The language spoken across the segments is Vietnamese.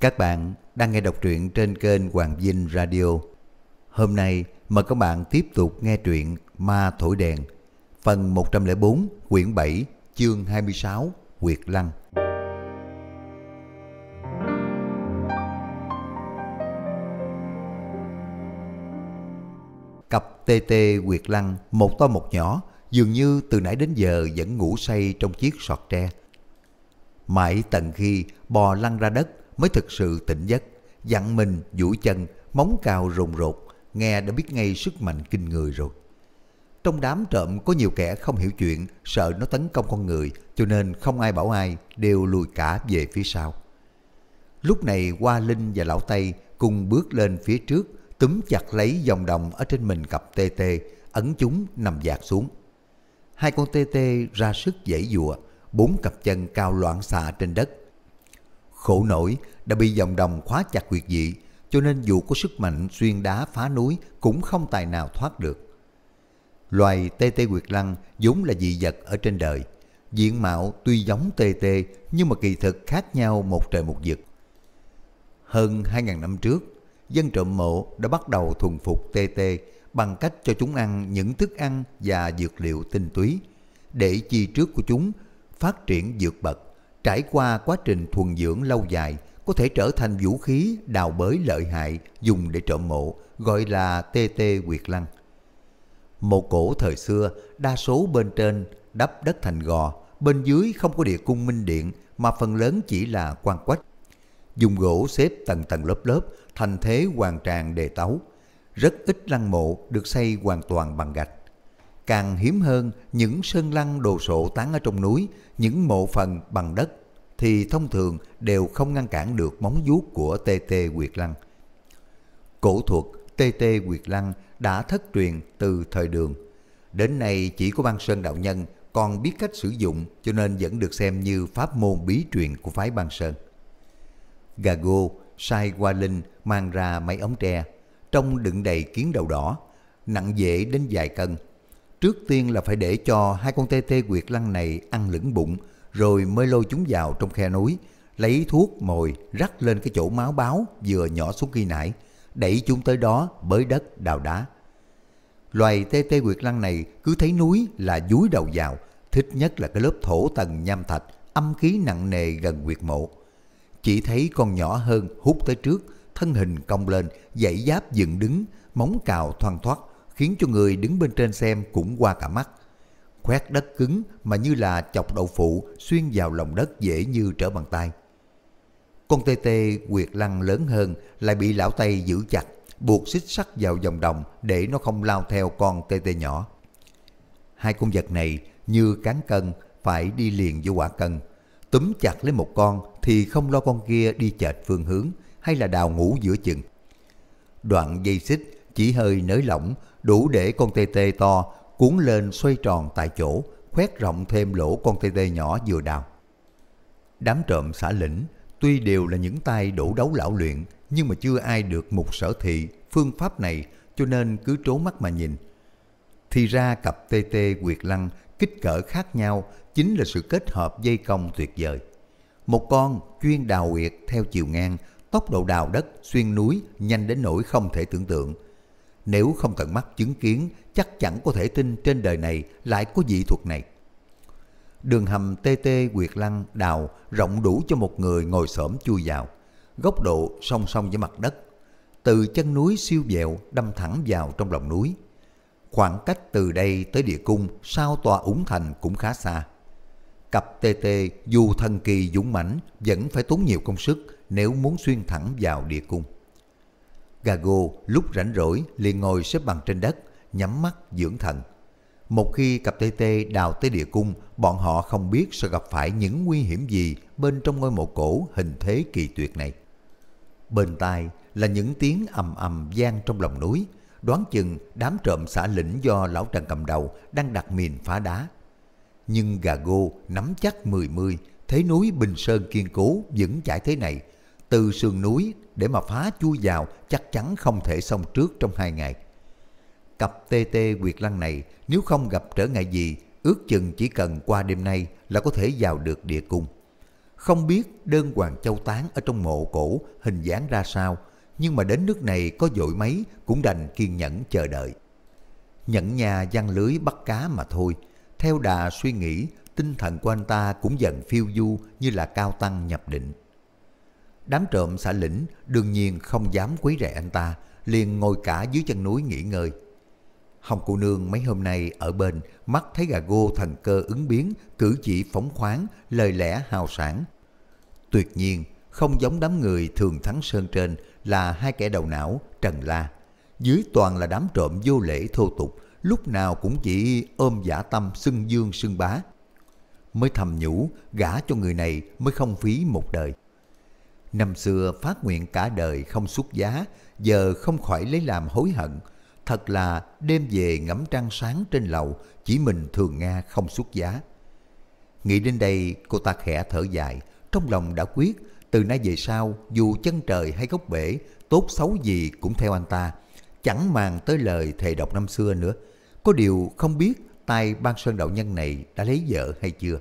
Các bạn đang nghe đọc truyện trên kênh Hoàng Vinh Radio. Hôm nay mời các bạn tiếp tục nghe truyện Ma Thổi Đèn, phần 104, quyển 7, chương 26, Quyệt Lăng. Cặp tê tê Quyệt Lăng, một to một nhỏ, dường như từ nãy đến giờ vẫn ngủ say trong chiếc sọt tre. Mãi tận khi bò lăn ra đất mới thực sự tỉnh giấc, dặn mình duỗi chân, móng cao rùng rột, nghe đã biết ngay sức mạnh kinh người rồi. Trong đám trộm có nhiều kẻ không hiểu chuyện, sợ nó tấn công con người, cho nên không ai bảo ai, đều lùi cả về phía sau. Lúc này Hoa Linh và Lão Tây cùng bước lên phía trước, túm chặt lấy dòng đồng ở trên mình cặp tê tê, ấn chúng nằm dạt xuống. Hai con tê tê ra sức dãy dùa, bốn cặp chân cao loạn xạ trên đất, Khổ nổi đã bị dòng đồng khóa chặt quyệt dị, cho nên dù có sức mạnh xuyên đá phá núi cũng không tài nào thoát được. Loài tê tê quyệt lăng vốn là dị vật ở trên đời. Diện mạo tuy giống tê tê nhưng mà kỳ thực khác nhau một trời một vực. Hơn 2.000 năm trước, dân trộm mộ đã bắt đầu thuần phục tê tê bằng cách cho chúng ăn những thức ăn và dược liệu tinh túy để chi trước của chúng phát triển dược bậc trải qua quá trình thuần dưỡng lâu dài có thể trở thành vũ khí đào bới lợi hại dùng để trộm mộ, gọi là TT tê quyệt lăng. Mộ cổ thời xưa, đa số bên trên đắp đất thành gò, bên dưới không có địa cung minh điện mà phần lớn chỉ là quan quách. Dùng gỗ xếp tầng tầng lớp lớp, thành thế hoàn tràng đề tấu. Rất ít lăng mộ được xây hoàn toàn bằng gạch càng hiếm hơn những sơn lăng đồ sộ tán ở trong núi, những mộ phần bằng đất thì thông thường đều không ngăn cản được móng vuốt của TT Nguyệt Lăng. Cổ thuật TT Nguyệt Lăng đã thất truyền từ thời đường. Đến nay chỉ có Ban Sơn Đạo Nhân còn biết cách sử dụng cho nên vẫn được xem như pháp môn bí truyền của phái Ban Sơn. Gago sai qua Linh mang ra mấy ống tre, trong đựng đầy kiến đầu đỏ, nặng dễ đến vài cân, Trước tiên là phải để cho hai con tê tê quyệt lăng này ăn lửng bụng, rồi mới lôi chúng vào trong khe núi, lấy thuốc mồi rắc lên cái chỗ máu báo vừa nhỏ xuống khi nãy, đẩy chúng tới đó bới đất đào đá. Loài tê tê quyệt lăng này cứ thấy núi là dúi đầu vào, thích nhất là cái lớp thổ tầng nham thạch, âm khí nặng nề gần quyệt mộ. Chỉ thấy con nhỏ hơn hút tới trước, thân hình cong lên, dãy giáp dựng đứng, móng cào thoăn thoắt, khiến cho người đứng bên trên xem cũng qua cả mắt. Khoét đất cứng mà như là chọc đậu phụ xuyên vào lòng đất dễ như trở bàn tay. Con tê tê quyệt lăng lớn hơn lại bị lão tay giữ chặt, buộc xích sắt vào vòng đồng để nó không lao theo con tê tê nhỏ. Hai con vật này như cán cân phải đi liền với quả cân. Túm chặt lấy một con thì không lo con kia đi chệch phương hướng hay là đào ngủ giữa chừng. Đoạn dây xích chỉ hơi nới lỏng đủ để con tê tê to cuốn lên xoay tròn tại chỗ, khoét rộng thêm lỗ con tê tê nhỏ vừa đào. Đám trộm xã lĩnh tuy đều là những tay đổ đấu lão luyện nhưng mà chưa ai được một sở thị phương pháp này cho nên cứ trố mắt mà nhìn. Thì ra cặp tê tê quyệt lăng kích cỡ khác nhau chính là sự kết hợp dây cong tuyệt vời. Một con chuyên đào huyệt theo chiều ngang, tốc độ đào đất xuyên núi nhanh đến nỗi không thể tưởng tượng – nếu không tận mắt chứng kiến chắc chẳng có thể tin trên đời này lại có dị thuật này. Đường hầm tê tê quyệt lăng đào rộng đủ cho một người ngồi xổm chui vào, góc độ song song với mặt đất. Từ chân núi siêu dẹo đâm thẳng vào trong lòng núi. Khoảng cách từ đây tới địa cung sau tòa ủng thành cũng khá xa. Cặp tê tê dù thần kỳ dũng mãnh vẫn phải tốn nhiều công sức nếu muốn xuyên thẳng vào địa cung. Gago lúc rảnh rỗi liền ngồi xếp bằng trên đất, nhắm mắt dưỡng thần. Một khi cặp tê tê đào tới địa cung, bọn họ không biết sẽ gặp phải những nguy hiểm gì bên trong ngôi mộ cổ hình thế kỳ tuyệt này. Bên tai là những tiếng ầm ầm gian trong lòng núi, đoán chừng đám trộm xã lĩnh do lão Trần cầm đầu đang đặt mìn phá đá. Nhưng gà gô nắm chắc mười mươi, thế núi Bình Sơn kiên cố vững chãi thế này, từ sườn núi để mà phá chui vào chắc chắn không thể xong trước trong hai ngày. Cặp tê tê quyệt lăng này nếu không gặp trở ngại gì, ước chừng chỉ cần qua đêm nay là có thể vào được địa cung. Không biết đơn hoàng châu tán ở trong mộ cổ hình dáng ra sao, nhưng mà đến nước này có dội mấy cũng đành kiên nhẫn chờ đợi. Nhẫn nhà giăng lưới bắt cá mà thôi, theo đà suy nghĩ, tinh thần của anh ta cũng dần phiêu du như là cao tăng nhập định. Đám trộm xã lĩnh đương nhiên không dám quý rẻ anh ta, liền ngồi cả dưới chân núi nghỉ ngơi. Hồng cô nương mấy hôm nay ở bên, mắt thấy gà gô thần cơ ứng biến, cử chỉ phóng khoáng, lời lẽ hào sản. Tuyệt nhiên, không giống đám người thường thắng sơn trên là hai kẻ đầu não, trần la. Dưới toàn là đám trộm vô lễ thô tục, lúc nào cũng chỉ ôm giả tâm xưng dương xưng bá. Mới thầm nhủ, gả cho người này mới không phí một đời. Năm xưa phát nguyện cả đời không xuất giá, giờ không khỏi lấy làm hối hận. Thật là đêm về ngắm trăng sáng trên lầu, chỉ mình thường Nga không xuất giá. Nghĩ đến đây, cô ta khẽ thở dài, trong lòng đã quyết, từ nay về sau, dù chân trời hay gốc bể, tốt xấu gì cũng theo anh ta. Chẳng màng tới lời thề độc năm xưa nữa. Có điều không biết tay ban sơn đạo nhân này đã lấy vợ hay chưa.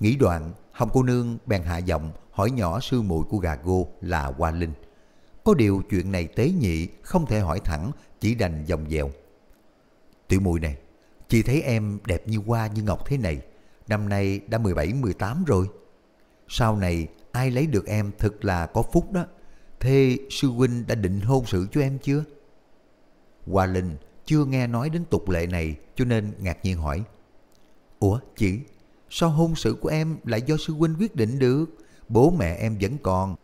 Nghĩ đoạn, Hồng cô nương bèn hạ giọng hỏi nhỏ sư muội của gà gô là Hoa Linh. Có điều chuyện này tế nhị, không thể hỏi thẳng, chỉ đành dòng dèo. Tiểu muội này, chị thấy em đẹp như hoa như ngọc thế này, năm nay đã 17-18 rồi. Sau này ai lấy được em thật là có phúc đó. Thế sư huynh đã định hôn sự cho em chưa? Hoa Linh chưa nghe nói đến tục lệ này cho nên ngạc nhiên hỏi. Ủa chị, sao hôn sự của em lại do sư huynh quyết định được? bố mẹ em vẫn còn.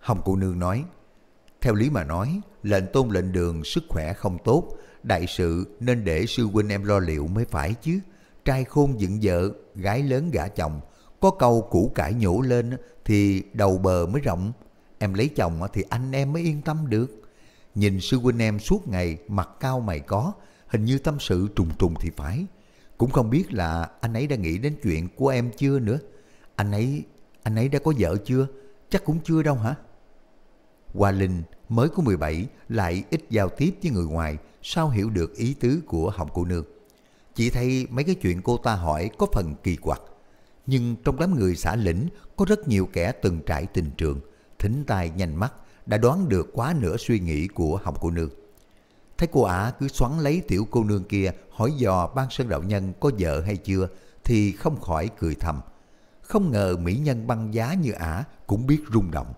Hồng Cụ Nương nói, theo lý mà nói, lệnh tôn lệnh đường sức khỏe không tốt, đại sự nên để sư huynh em lo liệu mới phải chứ. Trai khôn dựng vợ, gái lớn gả chồng, có câu củ cải nhổ lên thì đầu bờ mới rộng. Em lấy chồng thì anh em mới yên tâm được. Nhìn sư huynh em suốt ngày mặt cao mày có, hình như tâm sự trùng trùng thì phải. Cũng không biết là anh ấy đã nghĩ đến chuyện của em chưa nữa. Anh ấy anh ấy đã có vợ chưa? Chắc cũng chưa đâu hả? Hoa Linh mới có 17 lại ít giao tiếp với người ngoài, sao hiểu được ý tứ của Hồng Cô Nương. Chỉ thấy mấy cái chuyện cô ta hỏi có phần kỳ quặc. Nhưng trong đám người xã lĩnh có rất nhiều kẻ từng trải tình trường, thính tai nhanh mắt, đã đoán được quá nửa suy nghĩ của Hồng Cô Nương. Thấy cô ả cứ xoắn lấy tiểu cô nương kia hỏi dò ban sơn đạo nhân có vợ hay chưa thì không khỏi cười thầm không ngờ mỹ nhân băng giá như ả cũng biết rung động.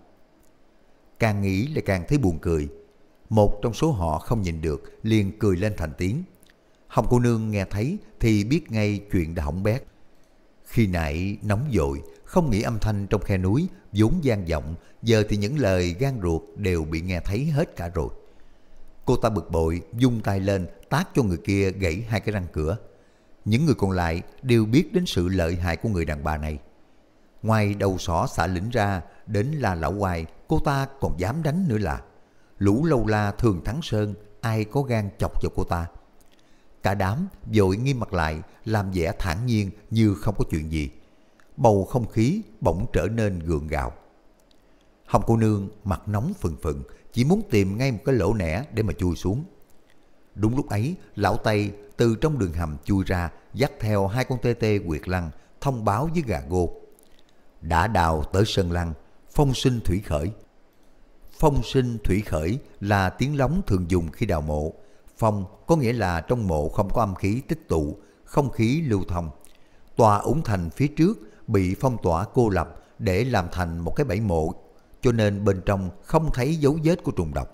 Càng nghĩ lại càng thấy buồn cười. Một trong số họ không nhìn được liền cười lên thành tiếng. Hồng cô nương nghe thấy thì biết ngay chuyện đã hỏng bét. Khi nãy nóng dội, không nghĩ âm thanh trong khe núi vốn gian vọng, giờ thì những lời gan ruột đều bị nghe thấy hết cả rồi. Cô ta bực bội, dung tay lên, tát cho người kia gãy hai cái răng cửa. Những người còn lại đều biết đến sự lợi hại của người đàn bà này. Ngoài đầu sỏ xả lĩnh ra, đến là lão hoài, cô ta còn dám đánh nữa là. Lũ lâu la thường thắng sơn, ai có gan chọc vào cô ta. Cả đám vội nghiêm mặt lại, làm vẻ thản nhiên như không có chuyện gì. Bầu không khí bỗng trở nên gượng gạo. Hồng cô nương mặt nóng phừng phừng, chỉ muốn tìm ngay một cái lỗ nẻ để mà chui xuống. Đúng lúc ấy, lão Tây từ trong đường hầm chui ra, dắt theo hai con tê tê quyệt lăng, thông báo với gà gột đã đào tới Sơn Lăng, phong sinh thủy khởi. Phong sinh thủy khởi là tiếng lóng thường dùng khi đào mộ. Phong có nghĩa là trong mộ không có âm khí tích tụ, không khí lưu thông. Tòa ủng thành phía trước bị phong tỏa cô lập để làm thành một cái bẫy mộ, cho nên bên trong không thấy dấu vết của trùng độc.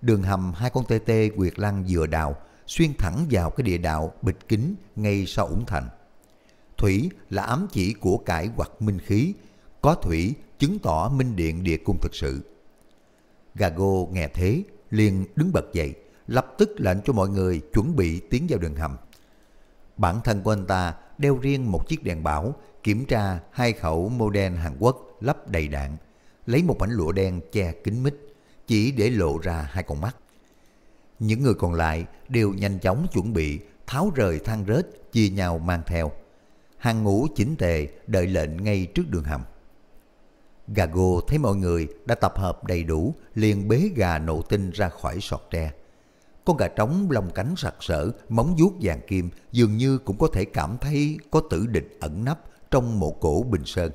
Đường hầm hai con tê tê quyệt lăng vừa đào, xuyên thẳng vào cái địa đạo bịch kính ngay sau ủng thành thủy là ám chỉ của cải hoặc minh khí, có thủy chứng tỏ minh điện địa cung thực sự. Gago nghe thế, liền đứng bật dậy, lập tức lệnh cho mọi người chuẩn bị tiến vào đường hầm. Bản thân của anh ta đeo riêng một chiếc đèn bảo, kiểm tra hai khẩu mô đen Hàn Quốc lắp đầy đạn, lấy một mảnh lụa đen che kính mít, chỉ để lộ ra hai con mắt. Những người còn lại đều nhanh chóng chuẩn bị tháo rời thang rết, chia nhau mang theo hàng ngũ chỉnh tề đợi lệnh ngay trước đường hầm. Gago thấy mọi người đã tập hợp đầy đủ, liền bế gà nổ tinh ra khỏi sọt tre. Con gà trống lông cánh sặc sỡ, móng vuốt vàng kim dường như cũng có thể cảm thấy có tử địch ẩn nấp trong một cổ bình sơn.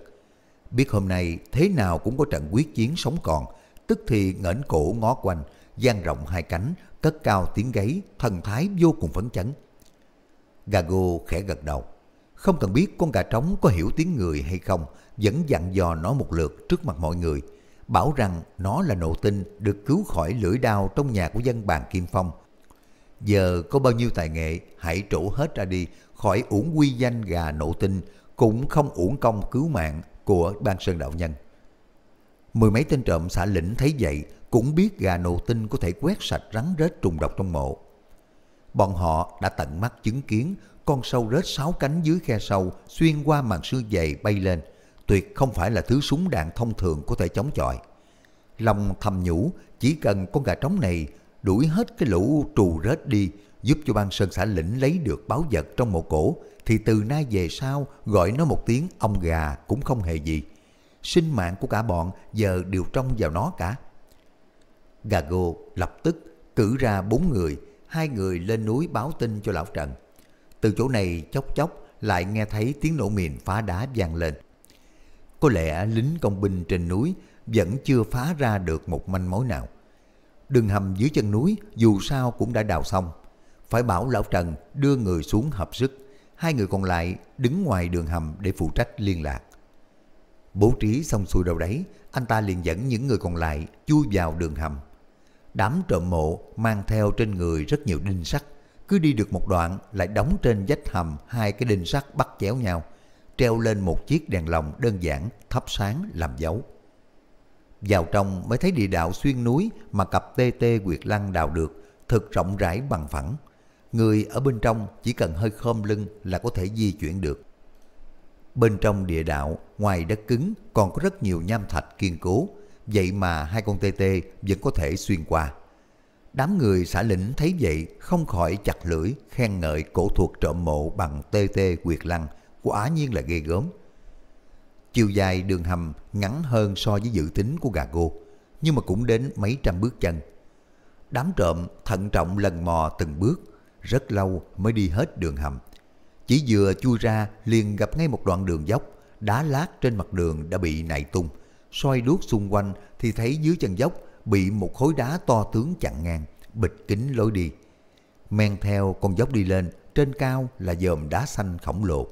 Biết hôm nay thế nào cũng có trận quyết chiến sống còn, tức thì ngẩng cổ ngó quanh, dang rộng hai cánh, cất cao tiếng gáy, thần thái vô cùng phấn chấn. Gago khẽ gật đầu. Không cần biết con gà trống có hiểu tiếng người hay không, vẫn dặn dò nó một lượt trước mặt mọi người, bảo rằng nó là nộ tinh được cứu khỏi lưỡi đao trong nhà của dân bàn Kim Phong. Giờ có bao nhiêu tài nghệ, hãy trổ hết ra đi, khỏi uổng quy danh gà nộ tinh, cũng không uổng công cứu mạng của ban sơn đạo nhân. Mười mấy tên trộm xã lĩnh thấy vậy, cũng biết gà nộ tinh có thể quét sạch rắn rết trùng độc trong mộ bọn họ đã tận mắt chứng kiến con sâu rết sáu cánh dưới khe sâu xuyên qua màn sương dày bay lên, tuyệt không phải là thứ súng đạn thông thường có thể chống chọi. Lòng thầm nhủ, chỉ cần con gà trống này đuổi hết cái lũ trù rết đi, giúp cho ban sơn xã lĩnh lấy được báo vật trong mộ cổ, thì từ nay về sau gọi nó một tiếng ông gà cũng không hề gì. Sinh mạng của cả bọn giờ đều trông vào nó cả. Gago lập tức cử ra bốn người hai người lên núi báo tin cho lão Trần. Từ chỗ này chốc chốc lại nghe thấy tiếng nổ mìn phá đá vang lên. Có lẽ lính công binh trên núi vẫn chưa phá ra được một manh mối nào. Đường hầm dưới chân núi dù sao cũng đã đào xong. Phải bảo lão Trần đưa người xuống hợp sức. Hai người còn lại đứng ngoài đường hầm để phụ trách liên lạc. Bố trí xong xuôi đầu đấy, anh ta liền dẫn những người còn lại chui vào đường hầm đám trộm mộ mang theo trên người rất nhiều đinh sắt. Cứ đi được một đoạn lại đóng trên vách hầm hai cái đinh sắt bắt chéo nhau, treo lên một chiếc đèn lồng đơn giản thắp sáng làm dấu. Vào trong mới thấy địa đạo xuyên núi mà cặp tê tê quyệt lăng đào được, thực rộng rãi bằng phẳng. Người ở bên trong chỉ cần hơi khom lưng là có thể di chuyển được. Bên trong địa đạo, ngoài đất cứng còn có rất nhiều nham thạch kiên cố, vậy mà hai con tê tê vẫn có thể xuyên qua. Đám người xã lĩnh thấy vậy không khỏi chặt lưỡi khen ngợi cổ thuật trộm mộ bằng tê tê quyệt lăng, quả nhiên là ghê gớm. Chiều dài đường hầm ngắn hơn so với dự tính của gà gô, nhưng mà cũng đến mấy trăm bước chân. Đám trộm thận trọng lần mò từng bước, rất lâu mới đi hết đường hầm. Chỉ vừa chui ra liền gặp ngay một đoạn đường dốc, đá lát trên mặt đường đã bị nảy tung, soi đuốc xung quanh thì thấy dưới chân dốc bị một khối đá to tướng chặn ngang, bịch kín lối đi. Men theo con dốc đi lên, trên cao là dòm đá xanh khổng lồ.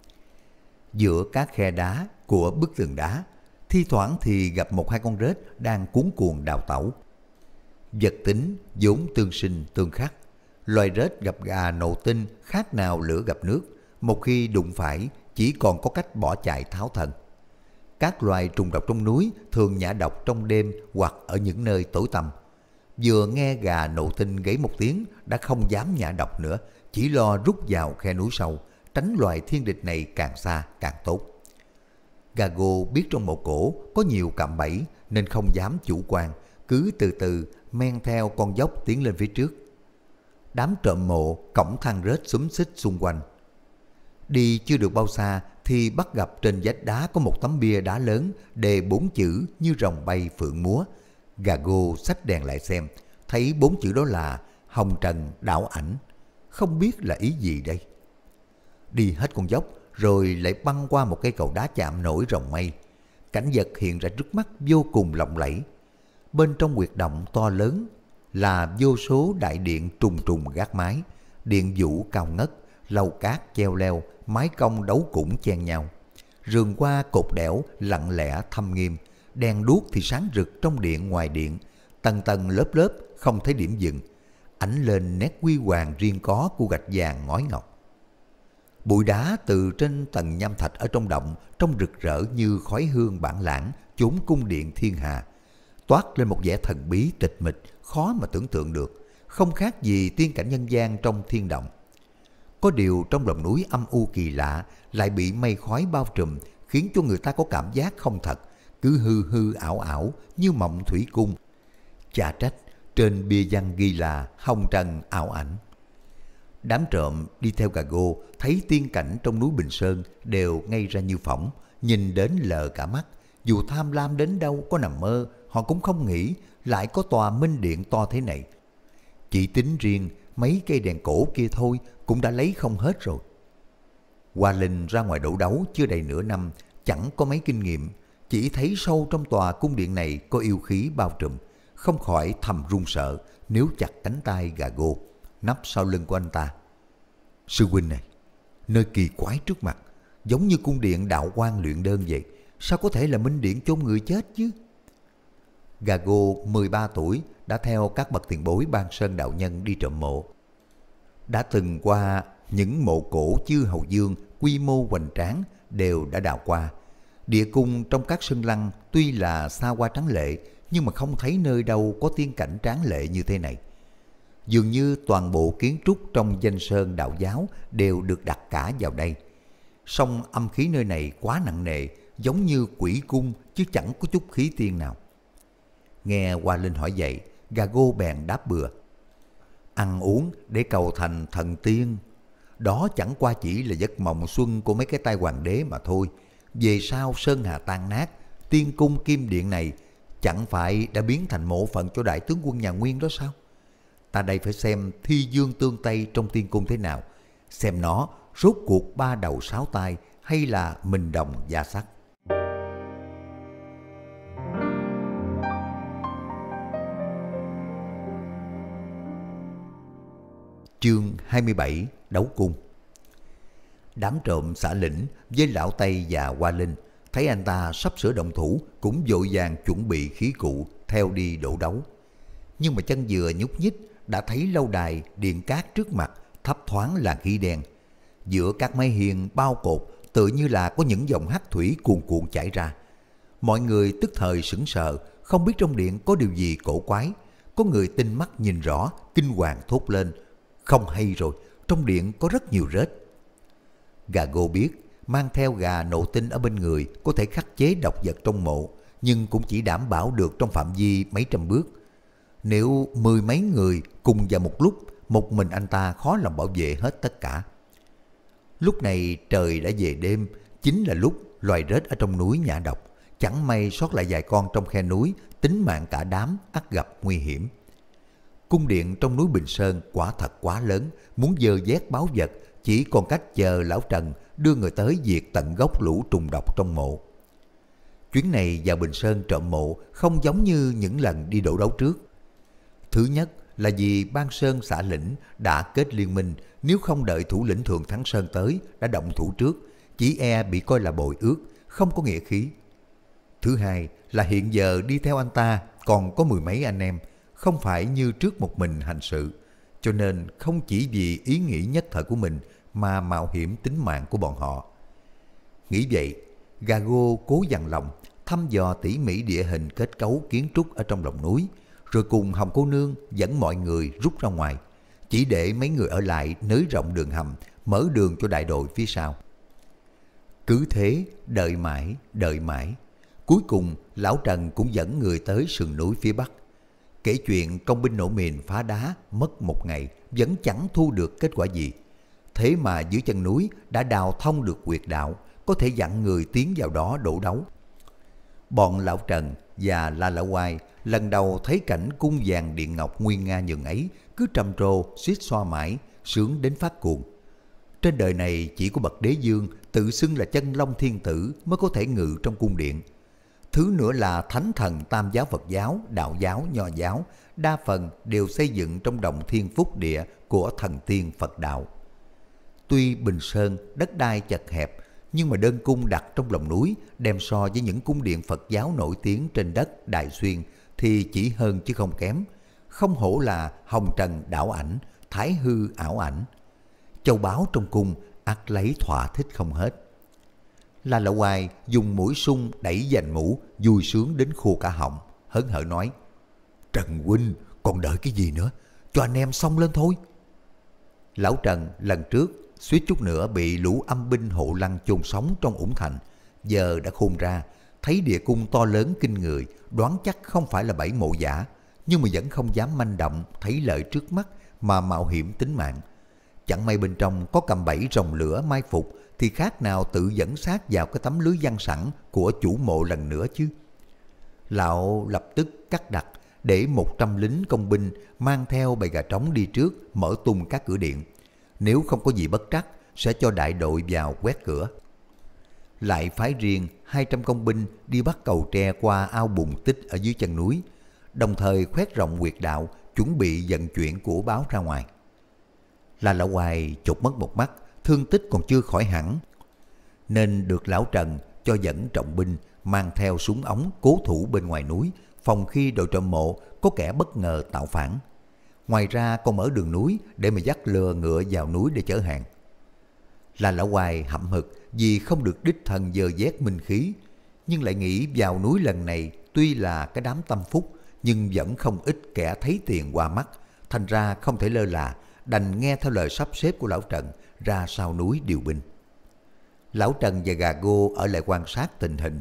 Giữa các khe đá của bức tường đá, thi thoảng thì gặp một hai con rết đang cuốn cuồng đào tẩu. Vật tính vốn tương sinh tương khắc, loài rết gặp gà nổ tinh khác nào lửa gặp nước, một khi đụng phải chỉ còn có cách bỏ chạy tháo thần các loài trùng độc trong núi thường nhả độc trong đêm hoặc ở những nơi tối tăm. Vừa nghe gà nổ tinh gáy một tiếng đã không dám nhả độc nữa, chỉ lo rút vào khe núi sâu, tránh loài thiên địch này càng xa càng tốt. Gago biết trong một cổ có nhiều cạm bẫy nên không dám chủ quan, cứ từ từ men theo con dốc tiến lên phía trước. Đám trộm mộ, cổng thang rết xúm xích xung quanh. Đi chưa được bao xa thì bắt gặp trên vách đá có một tấm bia đá lớn đề bốn chữ như rồng bay phượng múa. Gago gô sách đèn lại xem, thấy bốn chữ đó là Hồng Trần đảo Ảnh. Không biết là ý gì đây? Đi hết con dốc rồi lại băng qua một cây cầu đá chạm nổi rồng mây. Cảnh vật hiện ra trước mắt vô cùng lộng lẫy. Bên trong huyệt động to lớn là vô số đại điện trùng trùng gác mái, điện vũ cao ngất, lầu cát treo leo, mái cong đấu cũng chen nhau. Rường qua cột đẻo lặng lẽ thâm nghiêm, đèn đuốc thì sáng rực trong điện ngoài điện, tầng tầng lớp lớp không thấy điểm dừng, ảnh lên nét quy hoàng riêng có của gạch vàng ngói ngọc. Bụi đá từ trên tầng nham thạch ở trong động trông rực rỡ như khói hương bản lãng chốn cung điện thiên hà, toát lên một vẻ thần bí tịch mịch khó mà tưởng tượng được, không khác gì tiên cảnh nhân gian trong thiên động. Có điều trong lòng núi âm u kỳ lạ lại bị mây khói bao trùm khiến cho người ta có cảm giác không thật, cứ hư hư ảo ảo như mộng thủy cung. Chả trách, trên bia văn ghi là hồng trần ảo ảnh. Đám trộm đi theo gà gô thấy tiên cảnh trong núi Bình Sơn đều ngay ra như phỏng, nhìn đến lờ cả mắt. Dù tham lam đến đâu có nằm mơ, họ cũng không nghĩ lại có tòa minh điện to thế này. Chỉ tính riêng mấy cây đèn cổ kia thôi cũng đã lấy không hết rồi. Hoa Linh ra ngoài đổ đấu chưa đầy nửa năm, chẳng có mấy kinh nghiệm, chỉ thấy sâu trong tòa cung điện này có yêu khí bao trùm, không khỏi thầm run sợ nếu chặt cánh tay gà gô, nắp sau lưng của anh ta. Sư huynh này, nơi kỳ quái trước mặt, giống như cung điện đạo quan luyện đơn vậy, sao có thể là minh điện chôn người chết chứ? Gago 13 tuổi đã theo các bậc tiền bối ban sơn đạo nhân đi trộm mộ. Đã từng qua những mộ cổ chư hầu dương quy mô hoành tráng đều đã đào qua. Địa cung trong các sơn lăng tuy là xa qua trắng lệ nhưng mà không thấy nơi đâu có tiên cảnh tráng lệ như thế này. Dường như toàn bộ kiến trúc trong danh sơn đạo giáo đều được đặt cả vào đây. Song âm khí nơi này quá nặng nề, giống như quỷ cung chứ chẳng có chút khí tiên nào. Nghe Hoa Linh hỏi vậy, gà gô bèn đáp bừa. Ăn uống để cầu thành thần tiên. Đó chẳng qua chỉ là giấc mộng xuân của mấy cái tay hoàng đế mà thôi. Về sau Sơn Hà tan nát, tiên cung kim điện này chẳng phải đã biến thành mộ phận cho đại tướng quân nhà Nguyên đó sao? Ta đây phải xem thi dương tương tây trong tiên cung thế nào, xem nó rốt cuộc ba đầu sáu tay hay là mình đồng da sắt. Chương 27 Đấu Cung Đám trộm xã lĩnh với lão Tây và Hoa Linh thấy anh ta sắp sửa động thủ cũng vội vàng chuẩn bị khí cụ theo đi đổ đấu. Nhưng mà chân vừa nhúc nhích đã thấy lâu đài điện cát trước mặt thấp thoáng là khí đen. Giữa các mái hiên bao cột tự như là có những dòng hắc thủy cuồn cuộn chảy ra. Mọi người tức thời sững sờ, không biết trong điện có điều gì cổ quái. Có người tinh mắt nhìn rõ, kinh hoàng thốt lên, không hay rồi, trong điện có rất nhiều rết. Gà gô biết, mang theo gà nộ tinh ở bên người có thể khắc chế độc vật trong mộ, nhưng cũng chỉ đảm bảo được trong phạm vi mấy trăm bước. Nếu mười mấy người cùng vào một lúc, một mình anh ta khó lòng bảo vệ hết tất cả. Lúc này trời đã về đêm, chính là lúc loài rết ở trong núi nhả độc. Chẳng may sót lại vài con trong khe núi, tính mạng cả đám ắt gặp nguy hiểm. Cung điện trong núi Bình Sơn quả thật quá lớn, muốn dơ vét báo vật, chỉ còn cách chờ Lão Trần đưa người tới diệt tận gốc lũ trùng độc trong mộ. Chuyến này vào Bình Sơn trộm mộ không giống như những lần đi đổ đấu trước. Thứ nhất là vì Ban Sơn xã lĩnh đã kết liên minh nếu không đợi thủ lĩnh thượng Thắng Sơn tới đã động thủ trước, chỉ e bị coi là bồi ước, không có nghĩa khí. Thứ hai là hiện giờ đi theo anh ta còn có mười mấy anh em, không phải như trước một mình hành sự, cho nên không chỉ vì ý nghĩ nhất thời của mình mà mạo hiểm tính mạng của bọn họ. Nghĩ vậy, Gago cố dằn lòng thăm dò tỉ mỉ địa hình kết cấu kiến trúc ở trong lòng núi, rồi cùng Hồng Cô Nương dẫn mọi người rút ra ngoài, chỉ để mấy người ở lại nới rộng đường hầm, mở đường cho đại đội phía sau. Cứ thế, đợi mãi, đợi mãi. Cuối cùng, Lão Trần cũng dẫn người tới sườn núi phía Bắc, kể chuyện công binh nổ mìn phá đá mất một ngày vẫn chẳng thu được kết quả gì. Thế mà dưới chân núi đã đào thông được quyệt đạo, có thể dặn người tiến vào đó đổ đấu. Bọn Lão Trần và La Lão Quai lần đầu thấy cảnh cung vàng điện ngọc nguyên Nga nhường ấy cứ trầm trồ suýt xoa mãi, sướng đến phát cuồng. Trên đời này chỉ có bậc đế dương tự xưng là chân long thiên tử mới có thể ngự trong cung điện – Thứ nữa là thánh thần tam giáo Phật giáo, đạo giáo, nho giáo, đa phần đều xây dựng trong đồng thiên phúc địa của thần tiên Phật đạo. Tuy Bình Sơn, đất đai chật hẹp, nhưng mà đơn cung đặt trong lòng núi đem so với những cung điện Phật giáo nổi tiếng trên đất Đại Xuyên thì chỉ hơn chứ không kém. Không hổ là hồng trần đảo ảnh, thái hư ảo ảnh. Châu báo trong cung ắt lấy thỏa thích không hết là Lão Hoài dùng mũi sung đẩy dành mũ, vui sướng đến khô cả họng, hớn hở nói. Trần Huynh, còn đợi cái gì nữa, cho anh em xong lên thôi. Lão Trần lần trước suýt chút nữa bị lũ âm binh hộ lăng chôn sống trong ủng thành, giờ đã khôn ra, thấy địa cung to lớn kinh người, đoán chắc không phải là bảy mộ giả, nhưng mà vẫn không dám manh động thấy lợi trước mắt mà mạo hiểm tính mạng. Chẳng may bên trong có cầm bẫy rồng lửa mai phục thì khác nào tự dẫn xác vào cái tấm lưới văn sẵn của chủ mộ lần nữa chứ. Lão lập tức cắt đặt để 100 lính công binh mang theo bầy gà trống đi trước mở tung các cửa điện. Nếu không có gì bất trắc sẽ cho đại đội vào quét cửa. Lại phái riêng 200 công binh đi bắt cầu tre qua ao bùn tích ở dưới chân núi, đồng thời khoét rộng quyệt đạo chuẩn bị vận chuyển của báo ra ngoài. Là lão hoài chụp mất một mắt, thương tích còn chưa khỏi hẳn. Nên được lão Trần cho dẫn trọng binh mang theo súng ống cố thủ bên ngoài núi, phòng khi đội trộm mộ có kẻ bất ngờ tạo phản. Ngoài ra còn mở đường núi để mà dắt lừa ngựa vào núi để chở hàng. Là lão hoài hậm hực vì không được đích thần dơ dét minh khí, nhưng lại nghĩ vào núi lần này tuy là cái đám tâm phúc nhưng vẫn không ít kẻ thấy tiền qua mắt, thành ra không thể lơ là, đành nghe theo lời sắp xếp của lão Trần ra sau núi điều binh. Lão Trần và Gà Gô ở lại quan sát tình hình,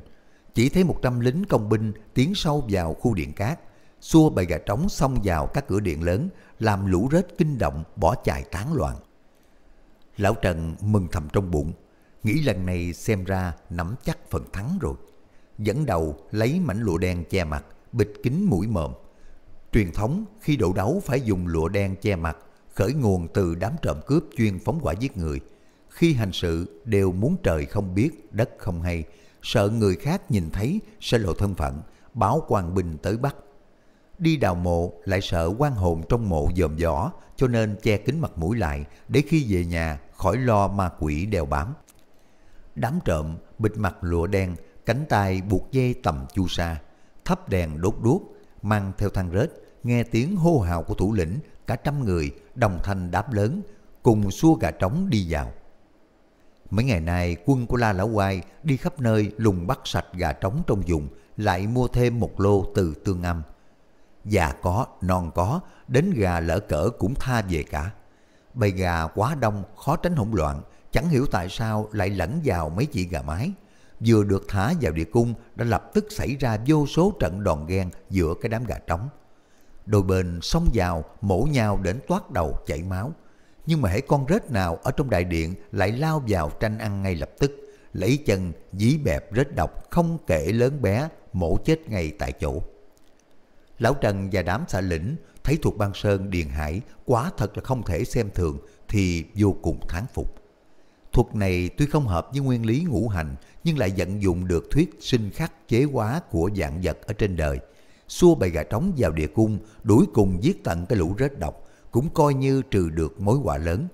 chỉ thấy 100 lính công binh tiến sâu vào khu điện cát, xua bầy gà trống xông vào các cửa điện lớn, làm lũ rết kinh động bỏ chạy tán loạn. Lão Trần mừng thầm trong bụng, nghĩ lần này xem ra nắm chắc phần thắng rồi. Dẫn đầu lấy mảnh lụa đen che mặt, bịt kín mũi mồm. Truyền thống khi đổ đấu phải dùng lụa đen che mặt khởi nguồn từ đám trộm cướp chuyên phóng quả giết người. Khi hành sự đều muốn trời không biết, đất không hay, sợ người khác nhìn thấy sẽ lộ thân phận, báo quan binh tới bắt. Đi đào mộ lại sợ quan hồn trong mộ dòm giỏ cho nên che kính mặt mũi lại để khi về nhà khỏi lo ma quỷ đèo bám. Đám trộm bịt mặt lụa đen, cánh tay buộc dây tầm chu sa, thắp đèn đốt đuốc, mang theo thang rết, nghe tiếng hô hào của thủ lĩnh cả trăm người đồng thanh đáp lớn, cùng xua gà trống đi vào. Mấy ngày nay quân của La Lão Quai đi khắp nơi lùng bắt sạch gà trống trong vùng, lại mua thêm một lô từ tương âm. Già có, non có, đến gà lỡ cỡ cũng tha về cả. Bầy gà quá đông, khó tránh hỗn loạn, chẳng hiểu tại sao lại lẫn vào mấy chị gà mái. Vừa được thả vào địa cung đã lập tức xảy ra vô số trận đòn ghen giữa cái đám gà trống. Đôi bên xông vào, mổ nhau đến toát đầu chảy máu. Nhưng mà hễ con rết nào ở trong đại điện lại lao vào tranh ăn ngay lập tức, lấy chân dí bẹp rết độc không kể lớn bé, mổ chết ngay tại chỗ. Lão Trần và đám xã lĩnh thấy thuộc ban Sơn Điền Hải quá thật là không thể xem thường thì vô cùng thán phục. Thuật này tuy không hợp với nguyên lý ngũ hành nhưng lại vận dụng được thuyết sinh khắc chế hóa của dạng vật ở trên đời – xua bầy gà trống vào địa cung, đuổi cùng giết tận cái lũ rết độc, cũng coi như trừ được mối họa lớn.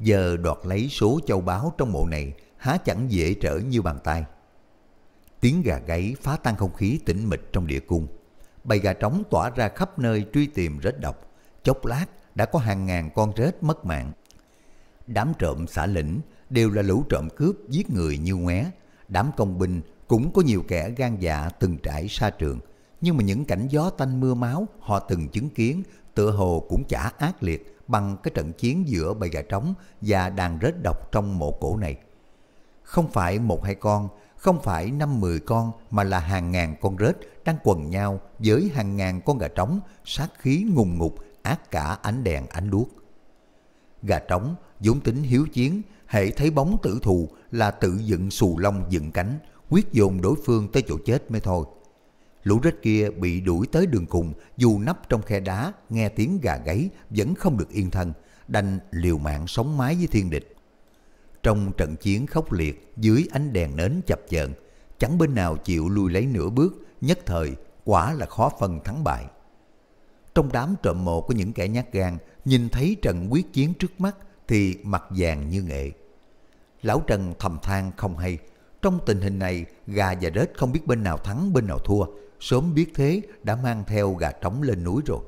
Giờ đoạt lấy số châu báu trong mộ này, há chẳng dễ trở như bàn tay. Tiếng gà gáy phá tan không khí tĩnh mịch trong địa cung. Bầy gà trống tỏa ra khắp nơi truy tìm rết độc. Chốc lát đã có hàng ngàn con rết mất mạng. Đám trộm xã lĩnh đều là lũ trộm cướp giết người như ngoé. Đám công binh cũng có nhiều kẻ gan dạ từng trải xa trường nhưng mà những cảnh gió tanh mưa máu họ từng chứng kiến tựa hồ cũng chả ác liệt bằng cái trận chiến giữa bầy gà trống và đàn rết độc trong mộ cổ này. Không phải một hai con, không phải năm mười con mà là hàng ngàn con rết đang quần nhau với hàng ngàn con gà trống sát khí ngùng ngục ác cả ánh đèn ánh đuốc. Gà trống dũng tính hiếu chiến, hệ thấy bóng tử thù là tự dựng xù lông dựng cánh, quyết dồn đối phương tới chỗ chết mới thôi. Lũ rết kia bị đuổi tới đường cùng, dù nấp trong khe đá, nghe tiếng gà gáy vẫn không được yên thân, đành liều mạng sống mái với thiên địch. Trong trận chiến khốc liệt dưới ánh đèn nến chập chờn, chẳng bên nào chịu lui lấy nửa bước, nhất thời quả là khó phân thắng bại. Trong đám trộm mộ của những kẻ nhát gan, nhìn thấy trận quyết chiến trước mắt thì mặt vàng như nghệ. Lão Trần thầm than không hay, trong tình hình này gà và rết không biết bên nào thắng bên nào thua, sớm biết thế đã mang theo gà trống lên núi rồi.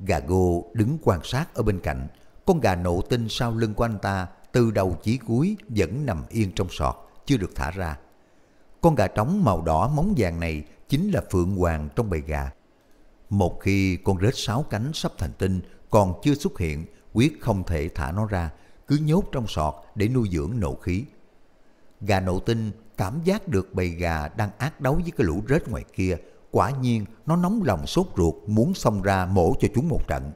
Gà gô đứng quan sát ở bên cạnh, con gà nộ tinh sau lưng của anh ta từ đầu chí cuối vẫn nằm yên trong sọt, chưa được thả ra. Con gà trống màu đỏ móng vàng này chính là phượng hoàng trong bầy gà. Một khi con rết sáu cánh sắp thành tinh còn chưa xuất hiện, quyết không thể thả nó ra, cứ nhốt trong sọt để nuôi dưỡng nộ khí. Gà nộ tinh cảm giác được bầy gà đang ác đấu với cái lũ rết ngoài kia, quả nhiên nó nóng lòng sốt ruột muốn xông ra mổ cho chúng một trận.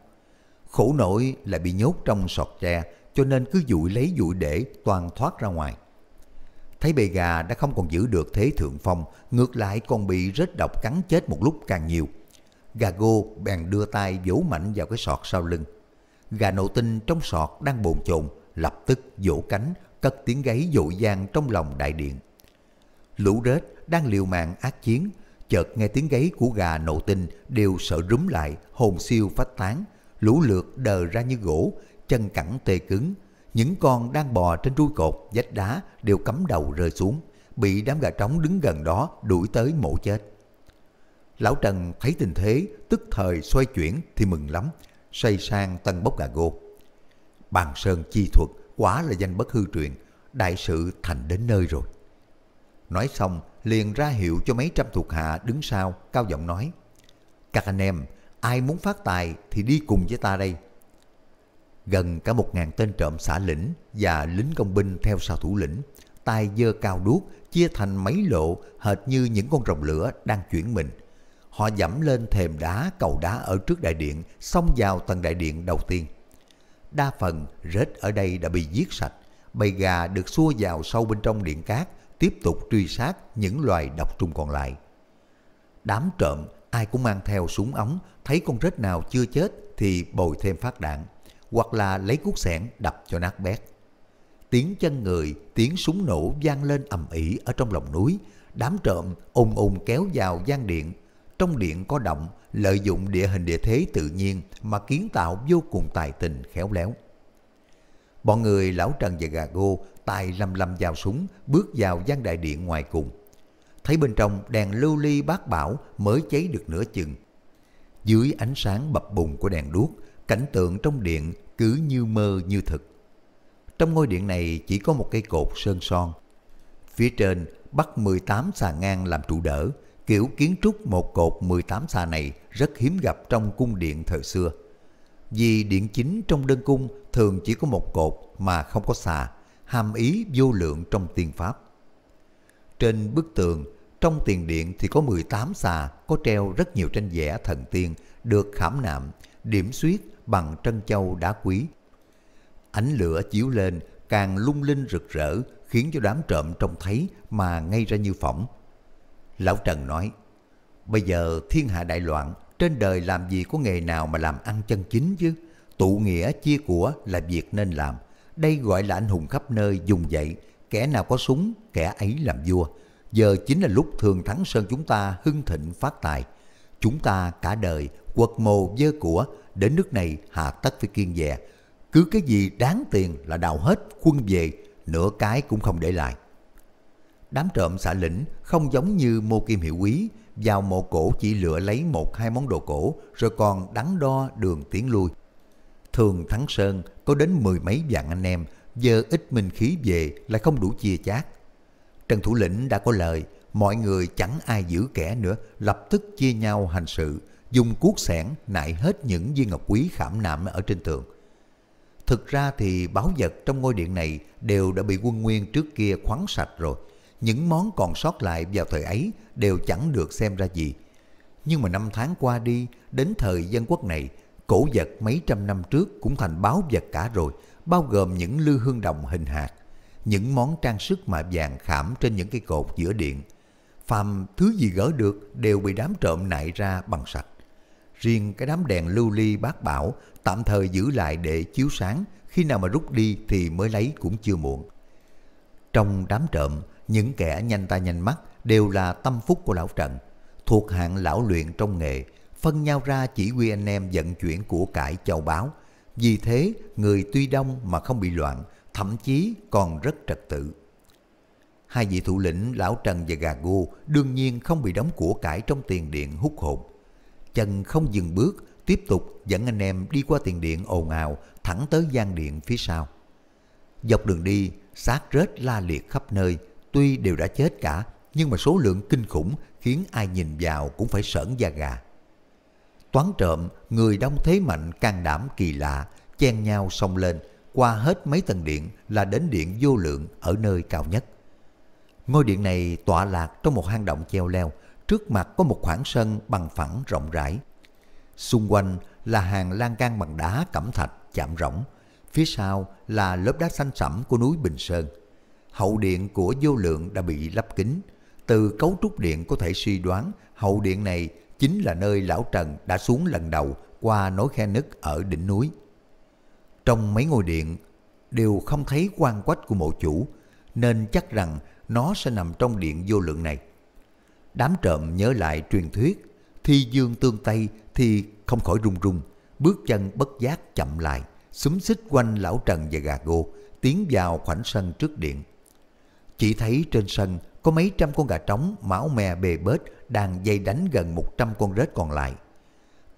Khổ nỗi là bị nhốt trong sọt tre, cho nên cứ dụi lấy dụi để toàn thoát ra ngoài. Thấy bầy gà đã không còn giữ được thế thượng phong, ngược lại còn bị rết độc cắn chết một lúc càng nhiều. Gà gô bèn đưa tay vỗ mạnh vào cái sọt sau lưng. Gà nộ tinh trong sọt đang bồn chồn, lập tức vỗ cánh, cất tiếng gáy dội gian trong lòng đại điện lũ rết đang liều mạng ác chiến, chợt nghe tiếng gáy của gà nộ tinh đều sợ rúm lại, hồn siêu phách tán, lũ lượt đờ ra như gỗ, chân cẳng tê cứng. Những con đang bò trên trui cột, vách đá đều cắm đầu rơi xuống, bị đám gà trống đứng gần đó đuổi tới mổ chết. Lão Trần thấy tình thế, tức thời xoay chuyển thì mừng lắm, xoay sang tân bốc gà gô. Bàn Sơn chi thuật quả là danh bất hư truyền, đại sự thành đến nơi rồi. Nói xong, liền ra hiệu cho mấy trăm thuộc hạ đứng sau, cao giọng nói. Các anh em, ai muốn phát tài thì đi cùng với ta đây. Gần cả một ngàn tên trộm xã lĩnh và lính công binh theo sau thủ lĩnh, tay dơ cao đuốc chia thành mấy lộ hệt như những con rồng lửa đang chuyển mình. Họ dẫm lên thềm đá cầu đá ở trước đại điện, xông vào tầng đại điện đầu tiên. Đa phần rết ở đây đã bị giết sạch, bầy gà được xua vào sâu bên trong điện cát, tiếp tục truy sát những loài độc trùng còn lại. Đám trộm ai cũng mang theo súng ống, thấy con rết nào chưa chết thì bồi thêm phát đạn, hoặc là lấy cuốc xẻng đập cho nát bét. Tiếng chân người, tiếng súng nổ vang lên ầm ĩ ở trong lòng núi, đám trộm ùng ùng kéo vào gian điện. Trong điện có động, lợi dụng địa hình địa thế tự nhiên mà kiến tạo vô cùng tài tình khéo léo. Bọn người lão Trần và Gà Gô tay lầm lầm vào súng, bước vào gian đại điện ngoài cùng. Thấy bên trong đèn lưu ly bát bảo mới cháy được nửa chừng. Dưới ánh sáng bập bùng của đèn đuốc, cảnh tượng trong điện cứ như mơ như thực. Trong ngôi điện này chỉ có một cây cột sơn son. Phía trên bắt 18 xà ngang làm trụ đỡ, kiểu kiến trúc một cột 18 xà này rất hiếm gặp trong cung điện thời xưa. Vì điện chính trong đơn cung thường chỉ có một cột mà không có xà, hàm ý vô lượng trong tiên pháp. Trên bức tường, trong tiền điện thì có 18 xà có treo rất nhiều tranh vẽ thần tiên được khảm nạm, điểm xuyết bằng trân châu đá quý. Ánh lửa chiếu lên càng lung linh rực rỡ khiến cho đám trộm trông thấy mà ngay ra như phỏng. Lão Trần nói, bây giờ thiên hạ đại loạn, trên đời làm gì có nghề nào mà làm ăn chân chính chứ? Tụ nghĩa chia của là việc nên làm, đây gọi là anh hùng khắp nơi dùng vậy, kẻ nào có súng, kẻ ấy làm vua. Giờ chính là lúc thường thắng sơn chúng ta hưng thịnh phát tài. Chúng ta cả đời quật mồ dơ của, đến nước này hạ tất phải kiên dè. Cứ cái gì đáng tiền là đào hết, quân về, nửa cái cũng không để lại. Đám trộm xã lĩnh không giống như mô kim hiệu quý, vào mộ cổ chỉ lựa lấy một hai món đồ cổ rồi còn đắn đo đường tiến lui. Thường Thắng Sơn có đến mười mấy vạn anh em, giờ ít minh khí về lại không đủ chia chác. Trần Thủ Lĩnh đã có lời, mọi người chẳng ai giữ kẻ nữa, lập tức chia nhau hành sự, dùng cuốc sẻn nại hết những viên ngọc quý khảm nạm ở trên tường. Thực ra thì báo vật trong ngôi điện này đều đã bị quân nguyên trước kia khoáng sạch rồi. Những món còn sót lại vào thời ấy đều chẳng được xem ra gì. Nhưng mà năm tháng qua đi, đến thời dân quốc này, cổ vật mấy trăm năm trước cũng thành báo vật cả rồi, bao gồm những lư hương đồng hình hạt, những món trang sức mà vàng khảm trên những cây cột giữa điện. Phàm thứ gì gỡ được đều bị đám trộm nại ra bằng sạch. Riêng cái đám đèn lưu ly bát bảo tạm thời giữ lại để chiếu sáng, khi nào mà rút đi thì mới lấy cũng chưa muộn. Trong đám trộm, những kẻ nhanh tay nhanh mắt đều là tâm phúc của lão trận, thuộc hạng lão luyện trong nghề, phân nhau ra chỉ huy anh em vận chuyển của cải châu báo Vì thế, người tuy đông mà không bị loạn, thậm chí còn rất trật tự. Hai vị thủ lĩnh Lão Trần và Gà Gô đương nhiên không bị đóng của cải trong tiền điện hút hồn. Trần không dừng bước, tiếp tục dẫn anh em đi qua tiền điện ồn ào thẳng tới gian điện phía sau. Dọc đường đi, xác rết la liệt khắp nơi, tuy đều đã chết cả, nhưng mà số lượng kinh khủng khiến ai nhìn vào cũng phải sởn da gà. Toán trộm, người đông thế mạnh can đảm kỳ lạ, chen nhau xông lên, qua hết mấy tầng điện là đến điện vô lượng ở nơi cao nhất. Ngôi điện này tọa lạc trong một hang động treo leo, trước mặt có một khoảng sân bằng phẳng rộng rãi. Xung quanh là hàng lan can bằng đá cẩm thạch chạm rỗng, phía sau là lớp đá xanh sẫm của núi Bình Sơn. Hậu điện của vô lượng đã bị lắp kính từ cấu trúc điện có thể suy đoán hậu điện này chính là nơi lão Trần đã xuống lần đầu qua nối khe nứt ở đỉnh núi. Trong mấy ngôi điện đều không thấy quan quách của mộ chủ nên chắc rằng nó sẽ nằm trong điện vô lượng này. Đám trộm nhớ lại truyền thuyết thi dương tương tây thì không khỏi run run bước chân bất giác chậm lại xúm xích quanh lão Trần và gà gô tiến vào khoảnh sân trước điện. Chỉ thấy trên sân có mấy trăm con gà trống máu mè bề bết đang dây đánh gần 100 con rết còn lại.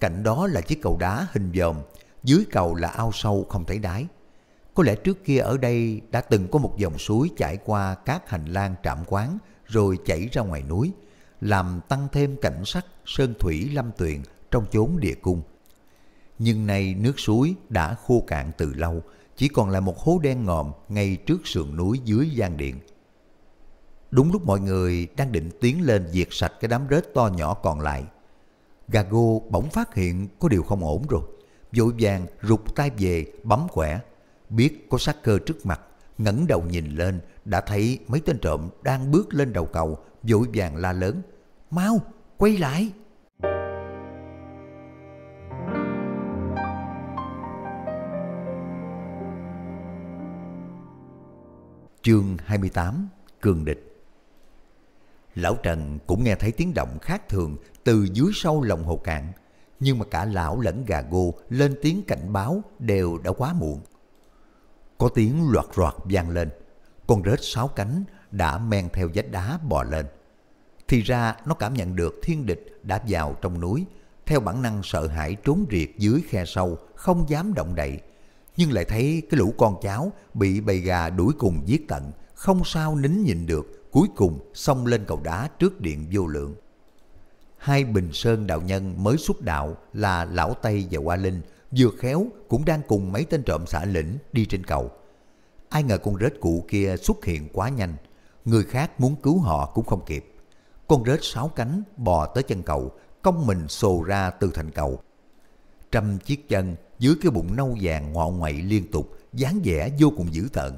Cạnh đó là chiếc cầu đá hình dòm, dưới cầu là ao sâu không thấy đáy. Có lẽ trước kia ở đây đã từng có một dòng suối chảy qua các hành lang trạm quán rồi chảy ra ngoài núi, làm tăng thêm cảnh sắc sơn thủy lâm tuyền trong chốn địa cung. Nhưng nay nước suối đã khô cạn từ lâu, chỉ còn là một hố đen ngòm ngay trước sườn núi dưới gian điện. Đúng lúc mọi người đang định tiến lên diệt sạch cái đám rết to nhỏ còn lại. Gago bỗng phát hiện có điều không ổn rồi. Vội vàng rụt tay về bấm khỏe. Biết có sát cơ trước mặt, ngẩng đầu nhìn lên đã thấy mấy tên trộm đang bước lên đầu cầu vội vàng la lớn. Mau, quay lại! Chương 28 Cường địch Lão Trần cũng nghe thấy tiếng động khác thường từ dưới sâu lòng hồ cạn, nhưng mà cả lão lẫn gà gô lên tiếng cảnh báo đều đã quá muộn. Có tiếng loạt roạt vang lên, con rết sáu cánh đã men theo vách đá bò lên. Thì ra nó cảm nhận được thiên địch đã vào trong núi, theo bản năng sợ hãi trốn riệt dưới khe sâu, không dám động đậy. Nhưng lại thấy cái lũ con cháu bị bầy gà đuổi cùng giết tận, không sao nín nhìn được, cuối cùng xông lên cầu đá trước điện vô lượng. Hai Bình Sơn đạo nhân mới xuất đạo là Lão Tây và Hoa Linh vừa khéo cũng đang cùng mấy tên trộm xả lĩnh đi trên cầu. Ai ngờ con rết cụ kia xuất hiện quá nhanh, người khác muốn cứu họ cũng không kịp. Con rết sáu cánh bò tới chân cầu, công mình xồ ra từ thành cầu. Trăm chiếc chân dưới cái bụng nâu vàng ngọ ngoậy liên tục, dáng vẻ vô cùng dữ tợn.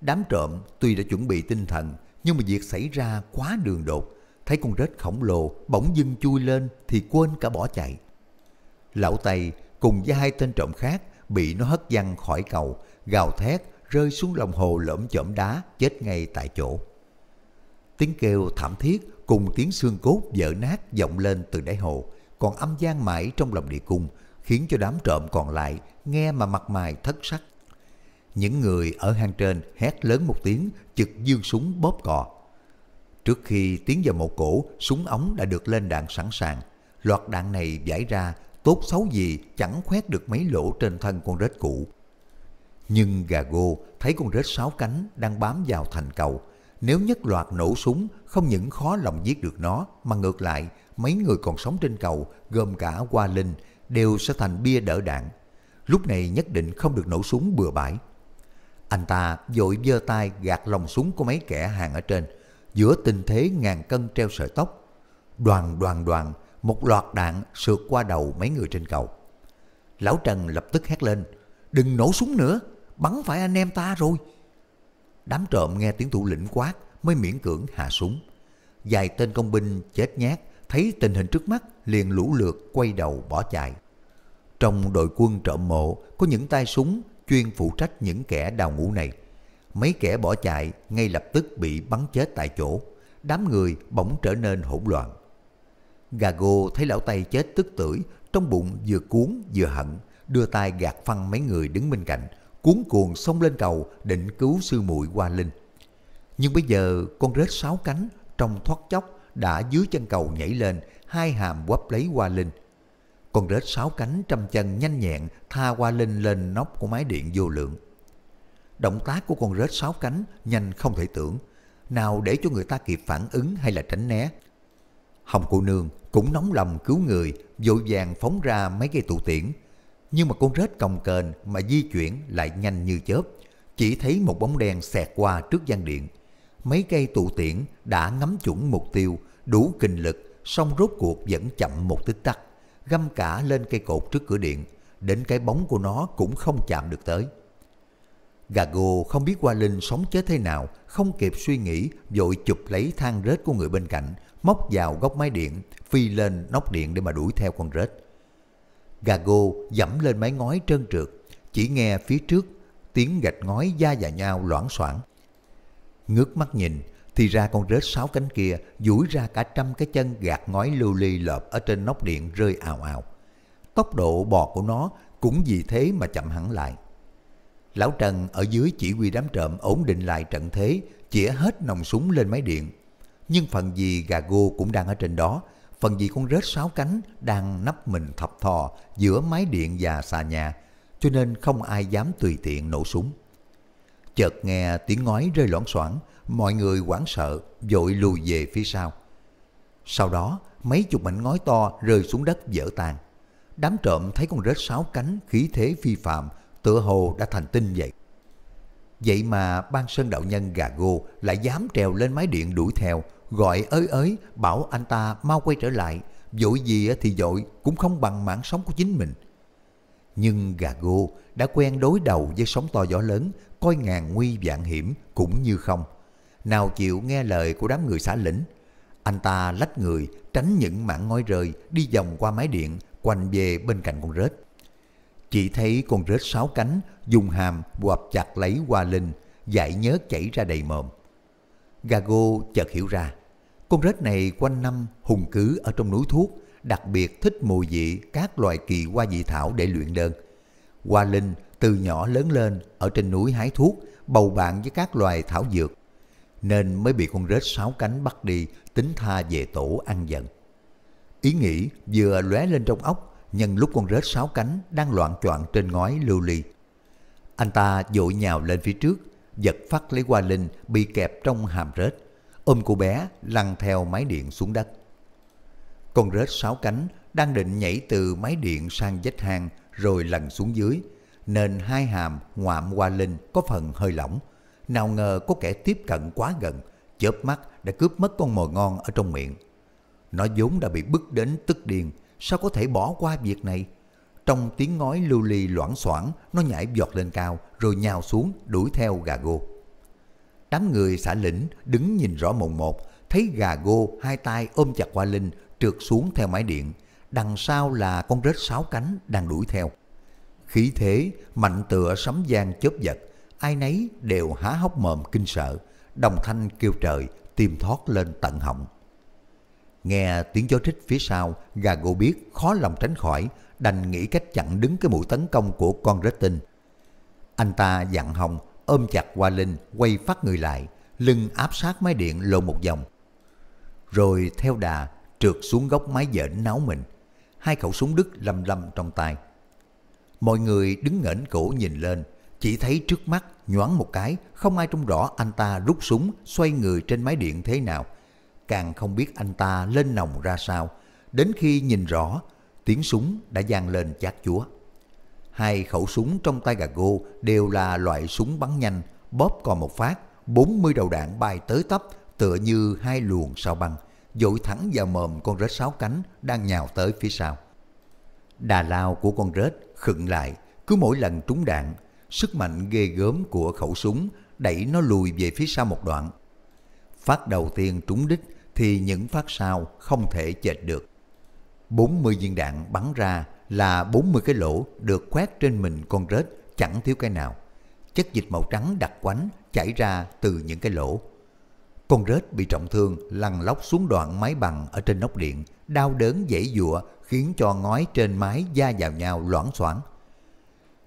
Đám trộm tuy đã chuẩn bị tinh thần nhưng mà việc xảy ra quá đường đột, thấy con rết khổng lồ bỗng dưng chui lên thì quên cả bỏ chạy. Lão Tây cùng với hai tên trộm khác bị nó hất văng khỏi cầu, gào thét rơi xuống lòng hồ lõm chõm đá chết ngay tại chỗ. Tiếng kêu thảm thiết cùng tiếng xương cốt vỡ nát vọng lên từ đáy hồ, còn âm gian mãi trong lòng địa cung khiến cho đám trộm còn lại nghe mà mặt mày thất sắc những người ở hang trên hét lớn một tiếng, chực dương súng bóp cò. Trước khi tiến vào một cổ, súng ống đã được lên đạn sẵn sàng. Loạt đạn này giải ra, tốt xấu gì chẳng khoét được mấy lỗ trên thân con rết cũ. Nhưng gà gô thấy con rết sáu cánh đang bám vào thành cầu. Nếu nhất loạt nổ súng, không những khó lòng giết được nó, mà ngược lại, mấy người còn sống trên cầu, gồm cả Hoa Linh, đều sẽ thành bia đỡ đạn. Lúc này nhất định không được nổ súng bừa bãi. Anh ta vội giơ tay gạt lòng súng của mấy kẻ hàng ở trên, giữa tình thế ngàn cân treo sợi tóc. Đoàn đoàn đoàn, một loạt đạn sượt qua đầu mấy người trên cầu. Lão Trần lập tức hét lên, đừng nổ súng nữa, bắn phải anh em ta rồi. Đám trộm nghe tiếng thủ lĩnh quát mới miễn cưỡng hạ súng. Vài tên công binh chết nhát, thấy tình hình trước mắt liền lũ lượt quay đầu bỏ chạy. Trong đội quân trộm mộ có những tay súng chuyên phụ trách những kẻ đào ngũ này. Mấy kẻ bỏ chạy ngay lập tức bị bắn chết tại chỗ, đám người bỗng trở nên hỗn loạn. Gago thấy lão tay chết tức tưởi, trong bụng vừa cuốn vừa hận, đưa tay gạt phăng mấy người đứng bên cạnh, cuốn cuồng xông lên cầu định cứu sư muội Hoa Linh. Nhưng bây giờ con rết sáu cánh trong thoát chốc đã dưới chân cầu nhảy lên, hai hàm quắp lấy Hoa Linh con rết sáu cánh trăm chân nhanh nhẹn tha qua linh lên nóc của máy điện vô lượng. Động tác của con rết sáu cánh nhanh không thể tưởng, nào để cho người ta kịp phản ứng hay là tránh né. Hồng cô nương cũng nóng lòng cứu người, vội vàng phóng ra mấy cây tụ tiễn. Nhưng mà con rết còng kềnh mà di chuyển lại nhanh như chớp, chỉ thấy một bóng đen xẹt qua trước gian điện. Mấy cây tụ tiễn đã ngắm chuẩn mục tiêu, đủ kinh lực, song rốt cuộc vẫn chậm một tích tắc găm cả lên cây cột trước cửa điện, đến cái bóng của nó cũng không chạm được tới. Gà không biết qua Linh sống chết thế nào, không kịp suy nghĩ, vội chụp lấy thang rết của người bên cạnh, móc vào góc máy điện, phi lên nóc điện để mà đuổi theo con rết. Gà dẫm lên mái ngói trơn trượt, chỉ nghe phía trước tiếng gạch ngói da vào nhau loãng xoảng. Ngước mắt nhìn, thì ra con rết sáu cánh kia duỗi ra cả trăm cái chân gạt ngói lưu ly lợp ở trên nóc điện rơi ào ào. Tốc độ bò của nó cũng vì thế mà chậm hẳn lại. Lão Trần ở dưới chỉ huy đám trộm ổn định lại trận thế, chĩa hết nòng súng lên máy điện. Nhưng phần gì gà gô cũng đang ở trên đó, phần gì con rết sáu cánh đang nấp mình thập thò giữa máy điện và xà nhà, cho nên không ai dám tùy tiện nổ súng. Chợt nghe tiếng ngói rơi loãng xoảng, mọi người hoảng sợ, vội lùi về phía sau. Sau đó, mấy chục mảnh ngói to rơi xuống đất vỡ tan. Đám trộm thấy con rết sáu cánh khí thế phi phạm, tựa hồ đã thành tinh vậy. Vậy mà ban sơn đạo nhân gà gô lại dám trèo lên mái điện đuổi theo, gọi ới ới bảo anh ta mau quay trở lại, dội gì thì dội cũng không bằng mạng sống của chính mình. Nhưng gà gô đã quen đối đầu với sóng to gió lớn, coi ngàn nguy vạn hiểm cũng như không – nào chịu nghe lời của đám người xã lĩnh. Anh ta lách người, tránh những mảng ngói rơi, đi vòng qua máy điện, quanh về bên cạnh con rết. Chỉ thấy con rết sáu cánh, dùng hàm quặp chặt lấy hoa linh, dại nhớ chảy ra đầy mồm. Gago chợt hiểu ra, con rết này quanh năm hùng cứ ở trong núi thuốc, đặc biệt thích mùi vị các loài kỳ hoa dị thảo để luyện đơn. Hoa linh từ nhỏ lớn lên ở trên núi hái thuốc, bầu bạn với các loài thảo dược, nên mới bị con rết sáu cánh bắt đi, tính tha về tổ ăn giận. Ý nghĩ vừa lóe lên trong óc, nhân lúc con rết sáu cánh đang loạn choạng trên ngói lưu ly. Anh ta dội nhào lên phía trước, giật phát lấy qua linh bị kẹp trong hàm rết, ôm cô bé lăn theo máy điện xuống đất. Con rết sáu cánh đang định nhảy từ máy điện sang vách hang rồi lăn xuống dưới, nên hai hàm ngoạm qua linh có phần hơi lỏng, nào ngờ có kẻ tiếp cận quá gần, chớp mắt đã cướp mất con mồi ngon ở trong miệng. Nó vốn đã bị bức đến tức điên, sao có thể bỏ qua việc này? Trong tiếng ngói lưu ly loãng xoảng, nó nhảy giọt lên cao rồi nhào xuống đuổi theo gà gô. Đám người xã lĩnh đứng nhìn rõ mồn một, thấy gà gô hai tay ôm chặt qua linh trượt xuống theo mái điện, đằng sau là con rết sáu cánh đang đuổi theo. Khí thế mạnh tựa sấm giang chớp giật, ai nấy đều há hốc mồm kinh sợ, đồng thanh kêu trời, tim thoát lên tận họng. Nghe tiếng gió trích phía sau, gà gỗ biết khó lòng tránh khỏi, đành nghĩ cách chặn đứng cái mũi tấn công của con rết tinh. Anh ta dặn hồng, ôm chặt qua linh, quay phát người lại, lưng áp sát máy điện lộ một vòng. Rồi theo đà, trượt xuống góc máy dễn náo mình, hai khẩu súng đứt lầm lầm trong tay. Mọi người đứng ngẩng cổ nhìn lên, chỉ thấy trước mắt nhoáng một cái, không ai trông rõ anh ta rút súng xoay người trên máy điện thế nào. Càng không biết anh ta lên nòng ra sao, đến khi nhìn rõ, tiếng súng đã vang lên chát chúa. Hai khẩu súng trong tay Gago đều là loại súng bắn nhanh, bóp còn một phát, 40 đầu đạn bay tới tấp tựa như hai luồng sao băng, dội thẳng vào mồm con rết sáu cánh đang nhào tới phía sau. Đà lao của con rết khựng lại, cứ mỗi lần trúng đạn sức mạnh ghê gớm của khẩu súng đẩy nó lùi về phía sau một đoạn. Phát đầu tiên trúng đích thì những phát sau không thể chệch được. 40 viên đạn bắn ra là 40 cái lỗ được khoét trên mình con rết chẳng thiếu cái nào. Chất dịch màu trắng đặc quánh chảy ra từ những cái lỗ. Con rết bị trọng thương lăn lóc xuống đoạn máy bằng ở trên nóc điện, đau đớn dãy dụa khiến cho ngói trên mái da vào nhau loãng xoảng.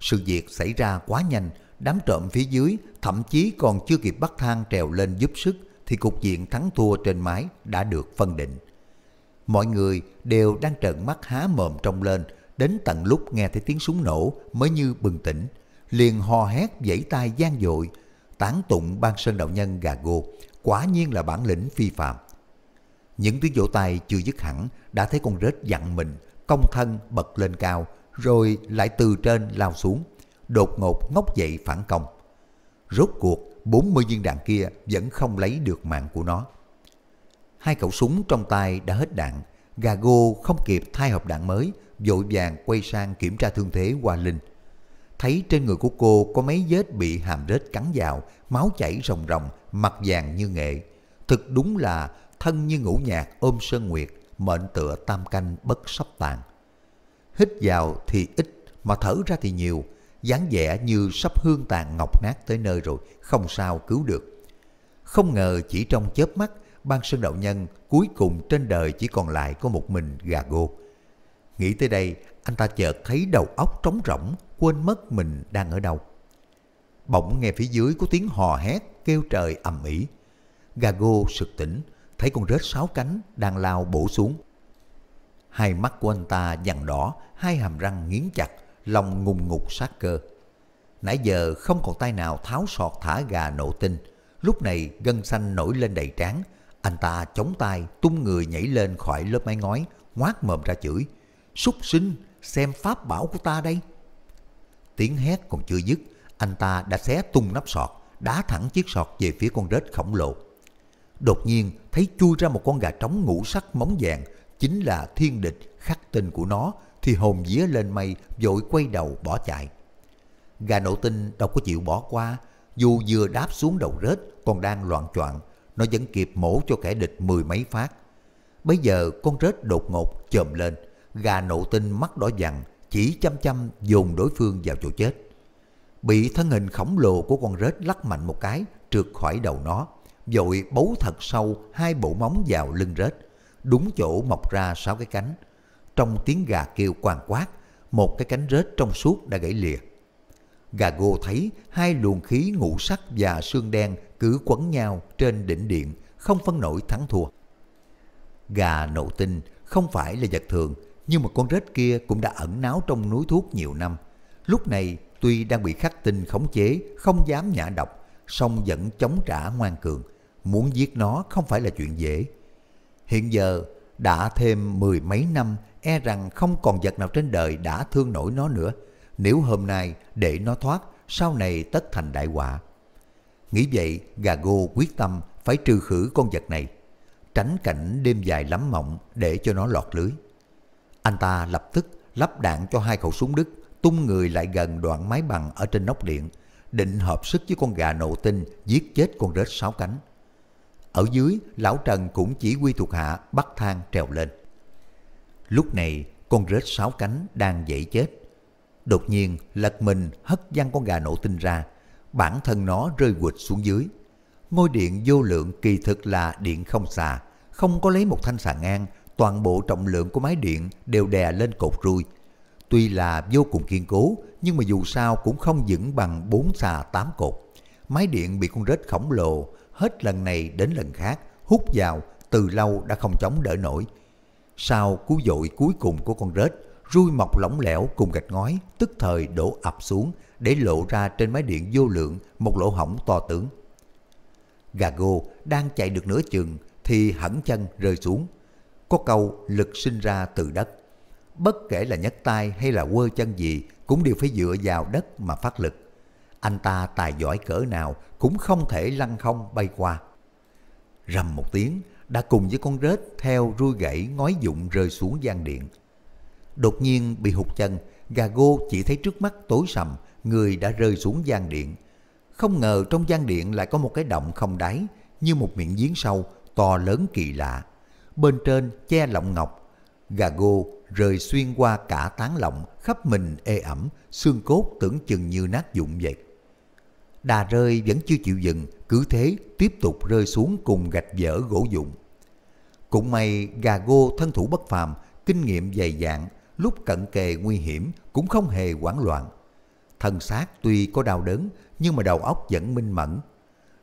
Sự việc xảy ra quá nhanh, đám trộm phía dưới thậm chí còn chưa kịp bắt thang trèo lên giúp sức thì cục diện thắng thua trên mái đã được phân định. Mọi người đều đang trợn mắt há mồm trông lên, đến tận lúc nghe thấy tiếng súng nổ mới như bừng tỉnh, liền hò hét vẫy tay gian dội, tán tụng ban sơn đạo nhân gà gô, quả nhiên là bản lĩnh phi phạm. Những tiếng vỗ tay chưa dứt hẳn đã thấy con rết dặn mình, công thân bật lên cao, rồi lại từ trên lao xuống, đột ngột ngóc dậy phản công. Rốt cuộc, 40 viên đạn kia vẫn không lấy được mạng của nó. Hai khẩu súng trong tay đã hết đạn, gà gô không kịp thay hộp đạn mới, vội vàng quay sang kiểm tra thương thế Hoa Linh. Thấy trên người của cô có mấy vết bị hàm rết cắn vào, máu chảy ròng ròng, mặt vàng như nghệ. Thực đúng là thân như ngũ nhạc ôm sơn nguyệt, mệnh tựa tam canh bất sắp tàn hít vào thì ít mà thở ra thì nhiều, dáng vẻ như sắp hương tàn ngọc nát tới nơi rồi, không sao cứu được. Không ngờ chỉ trong chớp mắt, ban sơn đạo nhân cuối cùng trên đời chỉ còn lại có một mình gà gô. Nghĩ tới đây, anh ta chợt thấy đầu óc trống rỗng, quên mất mình đang ở đâu. Bỗng nghe phía dưới có tiếng hò hét, kêu trời ầm ĩ. Gà gô sực tỉnh, thấy con rết sáu cánh đang lao bổ xuống. Hai mắt của anh ta dằn đỏ, hai hàm răng nghiến chặt, lòng ngùng ngục sát cơ. Nãy giờ không còn tay nào tháo sọt thả gà nổ tinh. Lúc này gân xanh nổi lên đầy trán. Anh ta chống tay, tung người nhảy lên khỏi lớp mái ngói, ngoác mồm ra chửi. Súc sinh, xem pháp bảo của ta đây. Tiếng hét còn chưa dứt, anh ta đã xé tung nắp sọt, đá thẳng chiếc sọt về phía con rết khổng lồ. Đột nhiên, thấy chui ra một con gà trống ngũ sắc móng vàng, chính là thiên địch khắc tinh của nó thì hồn vía lên mây vội quay đầu bỏ chạy. Gà nổ tinh đâu có chịu bỏ qua, dù vừa đáp xuống đầu rết còn đang loạn choạng, nó vẫn kịp mổ cho kẻ địch mười mấy phát. Bây giờ con rết đột ngột chồm lên, gà nổ tinh mắt đỏ vàng chỉ chăm chăm dồn đối phương vào chỗ chết. Bị thân hình khổng lồ của con rết lắc mạnh một cái trượt khỏi đầu nó, vội bấu thật sâu hai bộ móng vào lưng rết đúng chỗ mọc ra sáu cái cánh. Trong tiếng gà kêu quàng quát, một cái cánh rết trong suốt đã gãy lìa. Gà gô thấy hai luồng khí ngũ sắc và xương đen cứ quấn nhau trên đỉnh điện, không phân nổi thắng thua. Gà nộ tinh không phải là vật thường, nhưng mà con rết kia cũng đã ẩn náu trong núi thuốc nhiều năm. Lúc này tuy đang bị khắc tinh khống chế, không dám nhả độc, song vẫn chống trả ngoan cường. Muốn giết nó không phải là chuyện dễ. Hiện giờ đã thêm mười mấy năm e rằng không còn vật nào trên đời đã thương nổi nó nữa. Nếu hôm nay để nó thoát, sau này tất thành đại họa. Nghĩ vậy, gà gô quyết tâm phải trừ khử con vật này, tránh cảnh đêm dài lắm mộng để cho nó lọt lưới. Anh ta lập tức lắp đạn cho hai khẩu súng Đức, tung người lại gần đoạn mái bằng ở trên nóc điện, định hợp sức với con gà nổ tinh giết chết con rết sáu cánh. Ở dưới, lão Trần cũng chỉ quy thuộc hạ bắt thang trèo lên. Lúc này, con rết sáu cánh đang dậy chết. Đột nhiên, lật mình hất văng con gà nổ tinh ra. Bản thân nó rơi quịch xuống dưới. Ngôi điện vô lượng kỳ thực là điện không xà, không có lấy một thanh xà ngang, toàn bộ trọng lượng của máy điện đều đè lên cột ruồi. Tuy là vô cùng kiên cố, nhưng mà dù sao cũng không vững bằng bốn xà tám cột. Máy điện bị con rết khổng lồ hết lần này đến lần khác, hút vào, từ lâu đã không chống đỡ nổi. Sau cú dội cuối cùng của con rết, rui mọc lỏng lẻo cùng gạch ngói, tức thời đổ ập xuống, để lộ ra trên máy điện vô lượng một lỗ hỏng to tướng. Gago đang chạy được nửa chừng thì hẳn chân rơi xuống. Có câu lực sinh ra từ đất. Bất kể là nhấc tay hay là quơ chân gì cũng đều phải dựa vào đất mà phát lực anh ta tài giỏi cỡ nào cũng không thể lăn không bay qua. Rầm một tiếng, đã cùng với con rết theo rui gãy ngói dụng rơi xuống gian điện. Đột nhiên bị hụt chân, gà gô chỉ thấy trước mắt tối sầm, người đã rơi xuống gian điện. Không ngờ trong gian điện lại có một cái động không đáy, như một miệng giếng sâu, to lớn kỳ lạ. Bên trên che lọng ngọc, gà gô rơi xuyên qua cả tán lọng, khắp mình ê ẩm, xương cốt tưởng chừng như nát dụng vậy đà rơi vẫn chưa chịu dừng, cứ thế tiếp tục rơi xuống cùng gạch vỡ gỗ dụng. Cũng may gà gô thân thủ bất phàm, kinh nghiệm dày dạn, lúc cận kề nguy hiểm cũng không hề hoảng loạn. Thân xác tuy có đau đớn nhưng mà đầu óc vẫn minh mẫn.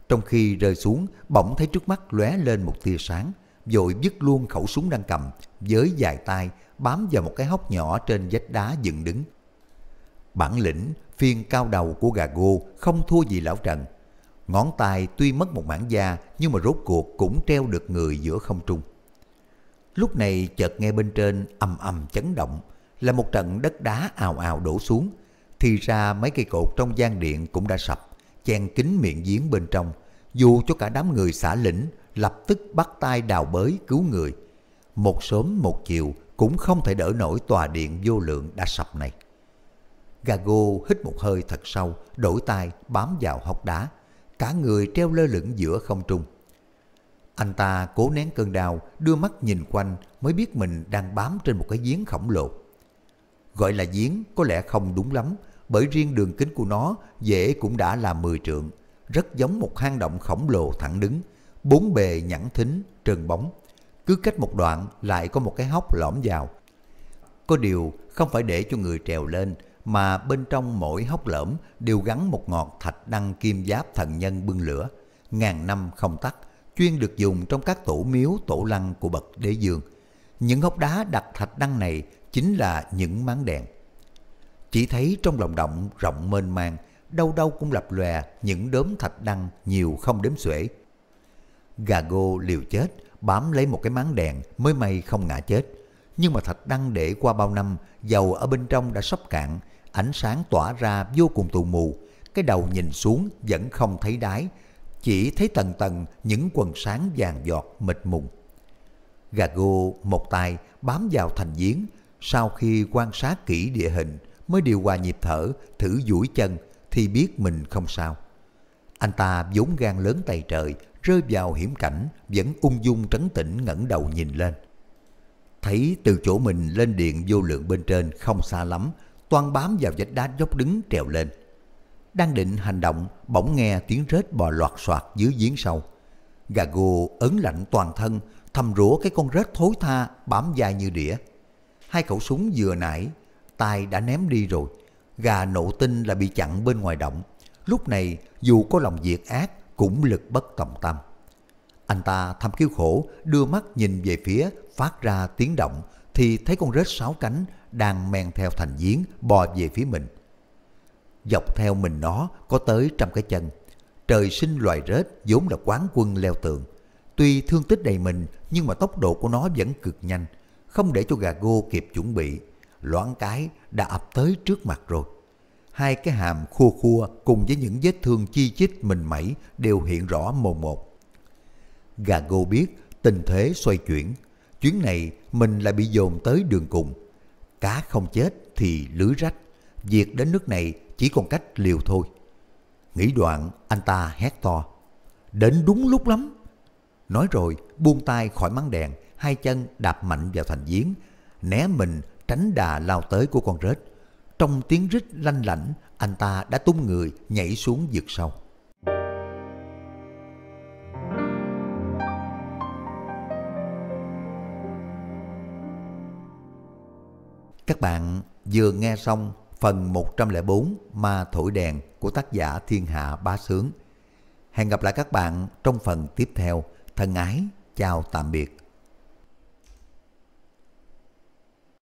Trong khi rơi xuống, bỗng thấy trước mắt lóe lên một tia sáng, rồi dứt luôn khẩu súng đang cầm, với dài tay bám vào một cái hốc nhỏ trên vách đá dựng đứng. Bản lĩnh phiên cao đầu của gà gô không thua gì lão Trần. Ngón tay tuy mất một mảng da nhưng mà rốt cuộc cũng treo được người giữa không trung. Lúc này chợt nghe bên trên ầm ầm chấn động là một trận đất đá ào ào đổ xuống. Thì ra mấy cây cột trong gian điện cũng đã sập, chen kín miệng giếng bên trong. Dù cho cả đám người xả lĩnh lập tức bắt tay đào bới cứu người. Một sớm một chiều cũng không thể đỡ nổi tòa điện vô lượng đã sập này. Gago hít một hơi thật sâu, đổi tay bám vào hốc đá, cả người treo lơ lửng giữa không trung. Anh ta cố nén cơn đau, đưa mắt nhìn quanh mới biết mình đang bám trên một cái giếng khổng lồ. Gọi là giếng có lẽ không đúng lắm, bởi riêng đường kính của nó dễ cũng đã là 10 trượng, rất giống một hang động khổng lồ thẳng đứng, bốn bề nhẵn thính, trơn bóng. Cứ cách một đoạn lại có một cái hốc lõm vào. Có điều không phải để cho người trèo lên, mà bên trong mỗi hốc lõm đều gắn một ngọt thạch đăng kim giáp thần nhân bưng lửa, ngàn năm không tắt, chuyên được dùng trong các tổ miếu tổ lăng của bậc đế dương. Những hốc đá đặt thạch đăng này chính là những máng đèn. Chỉ thấy trong lòng động rộng mênh mang, đâu đâu cũng lập lòe những đốm thạch đăng nhiều không đếm xuể. Gà gô liều chết, bám lấy một cái máng đèn mới may không ngã chết. Nhưng mà thạch đăng để qua bao năm, dầu ở bên trong đã sắp cạn, ánh sáng tỏa ra vô cùng tù mù, cái đầu nhìn xuống vẫn không thấy đáy, chỉ thấy tầng tầng những quần sáng vàng giọt mịt mùng. Gà gô một tay bám vào thành giếng, sau khi quan sát kỹ địa hình mới điều hòa nhịp thở, thử duỗi chân thì biết mình không sao. Anh ta vốn gan lớn tay trời, rơi vào hiểm cảnh, vẫn ung dung trấn tĩnh ngẩng đầu nhìn lên. Thấy từ chỗ mình lên điện vô lượng bên trên không xa lắm, toàn bám vào vách đá dốc đứng trèo lên. Đang định hành động, bỗng nghe tiếng rết bò loạt soạt dưới giếng sâu. Gà ấn lạnh toàn thân, thầm rủa cái con rết thối tha bám dài như đĩa. Hai khẩu súng vừa nãy, tay đã ném đi rồi. Gà nổ tinh là bị chặn bên ngoài động. Lúc này, dù có lòng diệt ác, cũng lực bất tòng tâm. Anh ta thầm kêu khổ, đưa mắt nhìn về phía, phát ra tiếng động, thì thấy con rết sáu cánh đang men theo thành giếng bò về phía mình. Dọc theo mình nó có tới trăm cái chân. Trời sinh loài rết vốn là quán quân leo tường. Tuy thương tích đầy mình nhưng mà tốc độ của nó vẫn cực nhanh, không để cho gà gô kịp chuẩn bị. Loãng cái đã ập tới trước mặt rồi. Hai cái hàm khua khua cùng với những vết thương chi chít mình mẩy đều hiện rõ mồm một. Gà gô biết tình thế xoay chuyển. Chuyến này mình lại bị dồn tới đường cùng cá không chết thì lưới rách, việc đến nước này chỉ còn cách liều thôi. Nghĩ đoạn, anh ta hét to, đến đúng lúc lắm. Nói rồi, buông tay khỏi mắng đèn, hai chân đạp mạnh vào thành giếng, né mình tránh đà lao tới của con rết. Trong tiếng rít lanh lảnh, anh ta đã tung người nhảy xuống vực sau. Các bạn vừa nghe xong phần 104 Ma Thổi Đèn của tác giả Thiên Hạ Bá Sướng. Hẹn gặp lại các bạn trong phần tiếp theo. Thân ái, chào tạm biệt.